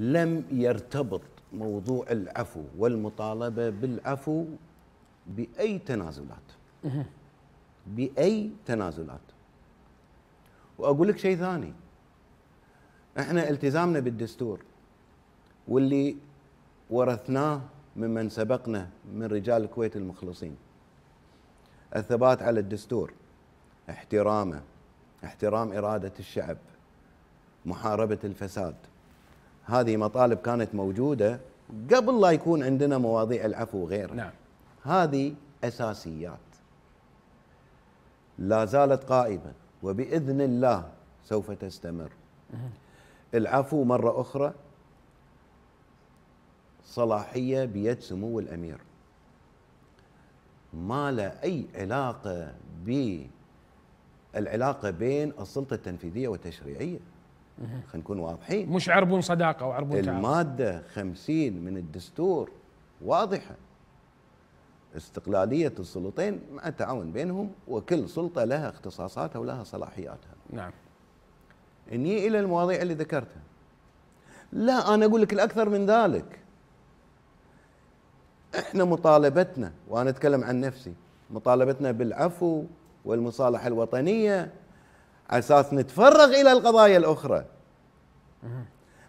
لم يرتبط موضوع العفو والمطالبه بالعفو باي تنازلات باي تنازلات واقول لك شيء ثاني احنا التزامنا بالدستور واللي ورثناه ممن سبقنا من رجال الكويت المخلصين الثبات على الدستور احترامه احترام اراده الشعب محاربه الفساد هذه مطالب كانت موجوده قبل لا يكون عندنا مواضيع العفو وغيرها نعم هذه اساسيات لا زالت قائمه وباذن الله سوف تستمر العفو مره اخرى صلاحيه بيد سمو الامير ما له اي علاقه بالعلاقه بين السلطه التنفيذيه والتشريعيه خلينا نكون واضحين مش عربون صداقه وعربون تعاون الماده 50 من الدستور واضحه استقلاليه السلطين مع التعاون بينهم وكل سلطه لها اختصاصاتها ولها صلاحياتها نعم اني الى المواضيع اللي ذكرتها لا انا اقول لك الاكثر من ذلك احنا مطالبتنا وانا اتكلم عن نفسي مطالبتنا بالعفو والمصالحه الوطنيه اساس نتفرغ الى القضايا الاخرى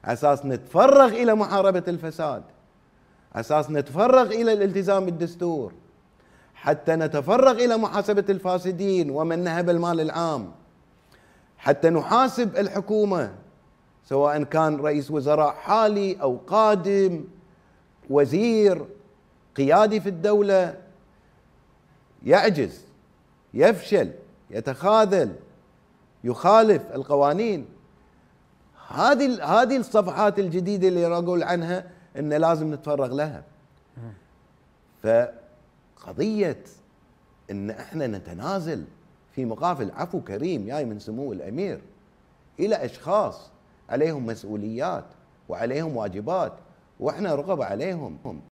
اساس نتفرغ الى محاربه الفساد اساس نتفرغ الى الالتزام بالدستور حتى نتفرغ الى محاسبه الفاسدين ومن نهب المال العام حتى نحاسب الحكومه سواء كان رئيس وزراء حالي او قادم وزير قيادي في الدوله يعجز يفشل يتخاذل يخالف القوانين هذه هذه الصفحات الجديده اللي اقول عنها ان لازم نتفرغ لها فقضيه ان احنا نتنازل في مقابل عفو كريم جاي من سمو الامير الى اشخاص عليهم مسؤوليات وعليهم واجبات واحنا رقب عليهم